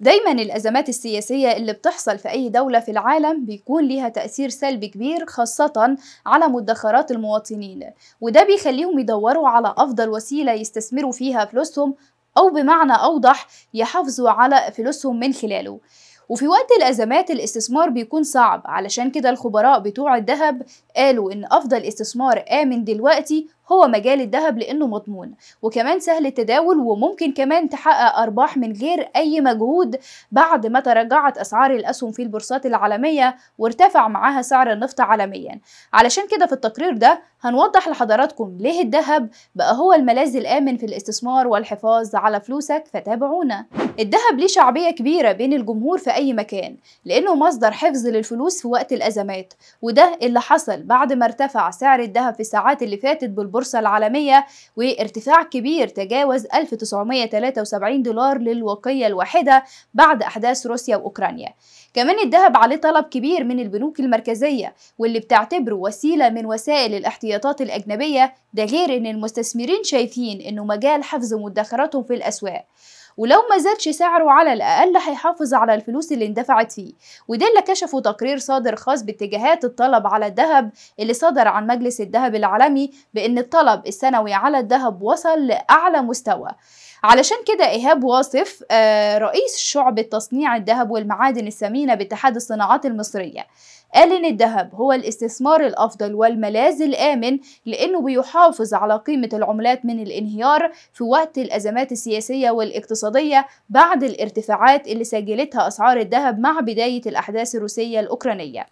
دايما الأزمات السياسية اللي بتحصل في أي دولة في العالم بيكون ليها تأثير سلبي كبير خاصة على مدخرات المواطنين وده بيخليهم يدوروا على أفضل وسيلة يستثمروا فيها فلوسهم أو بمعنى أوضح يحافظوا على فلوسهم من خلاله وفي وقت الأزمات الاستثمار بيكون صعب علشان كده الخبراء بتوع الذهب قالوا إن أفضل استثمار آمن دلوقتي هو مجال الذهب لأنه مضمون وكمان سهل التداول وممكن كمان تحقق أرباح من غير أي مجهود بعد ما تراجعت أسعار الأسهم في البورصات العالمية وارتفع معاها سعر النفط عالميا علشان كده في التقرير ده هنوضح لحضراتكم ليه الذهب بقى هو الملاذ الآمن في الاستثمار والحفاظ على فلوسك فتابعونا الذهب ليه شعبية كبيرة بين الجمهور في أي مكان لأنه مصدر حفظ للفلوس في وقت الأزمات وده اللي حصل بعد ما ارتفع سعر الذهب في الساعات اللي فاتت بالبورصة البورصة العالمية وارتفاع كبير تجاوز 1973 دولار للوقية الواحدة بعد أحداث روسيا وأوكرانيا كمان الذهب عليه طلب كبير من البنوك المركزية واللي بتعتبره وسيلة من وسائل الاحتياطات الأجنبية ده غير إن المستثمرين شايفين إنه مجال حفظ مدخراتهم في الأسواق ولو ما زادش سعره على الأقل هيحافظ على الفلوس اللي اندفعت فيه وده اللي كشفه تقرير صادر خاص باتجاهات الطلب على الذهب اللي صدر عن مجلس الذهب العالمي بأن الطلب السنوي على الذهب وصل لأعلى مستوى علشان كده إيهاب واصف آه، رئيس شعبة تصنيع الذهب والمعادن الثمينة باتحاد الصناعات المصرية قال إن الذهب هو الاستثمار الأفضل والملاذ الآمن لأنه بيحافظ على قيمة العملات من الانهيار في وقت الأزمات السياسية والاقتصادية الاقتصادية بعد الارتفاعات اللي سجلتها أسعار الذهب مع بداية الأحداث الروسية الأوكرانية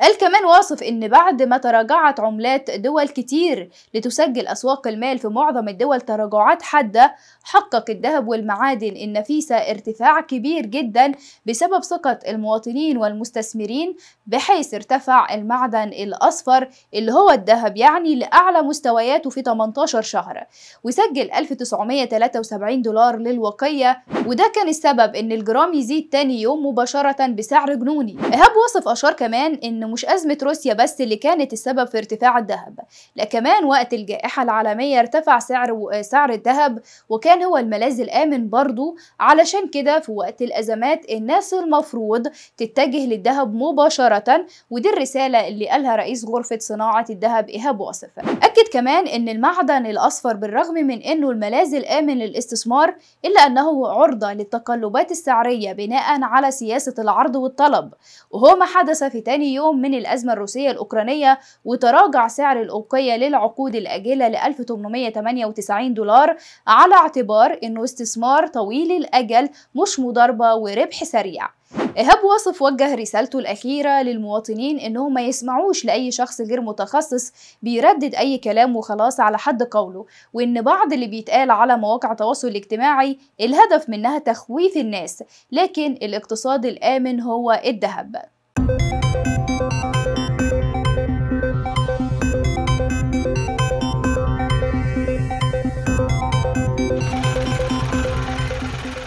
قال كمان واصف إن بعد ما تراجعت عملات دول كتير لتسجل أسواق المال في معظم الدول تراجعات حادة حقق الذهب والمعادن النفيسة ارتفاع كبير جدا بسبب ثقة المواطنين والمستثمرين بحيث ارتفع المعدن الأصفر اللي هو الذهب يعني لأعلى مستوياته في 18 شهر وسجل 1973 دولار للوقية وده كان السبب إن الجرام يزيد تاني يوم مباشرة بسعر جنوني إيهاب وصف أشار كمان إن مش أزمة روسيا بس اللي كانت السبب في ارتفاع الذهب لا كمان وقت الجائحة العالمية ارتفع سعر سعر الذهب وكان هو الملاذ الآمن برضو علشان كده في وقت الأزمات الناس المفروض تتجه للذهب مباشرة ودي الرسالة اللي قالها رئيس غرفة صناعة الذهب إيهاب واصف أكد كمان أن المعدن الأصفر بالرغم من أنه الملاذ الآمن للاستثمار إلا أنه عرضة للتقلبات السعرية بناء على سياسة العرض والطلب وهو ما حدث في تاني يوم من الأزمة الروسية الأوكرانية وتراجع سعر الأوقية للعقود الأجلة ل 1898 دولار على اعتبار أنه استثمار طويل الأجل مش مضاربة وربح سريع إيهاب واصف وجه رسالته الأخيرة للمواطنين إنهم ما يسمعوش لأي شخص غير متخصص بيردد أي كلام وخلاص على حد قوله وإن بعض اللي بيتقال على مواقع التواصل الاجتماعي الهدف منها تخويف الناس لكن الاقتصاد الآمن هو الذهب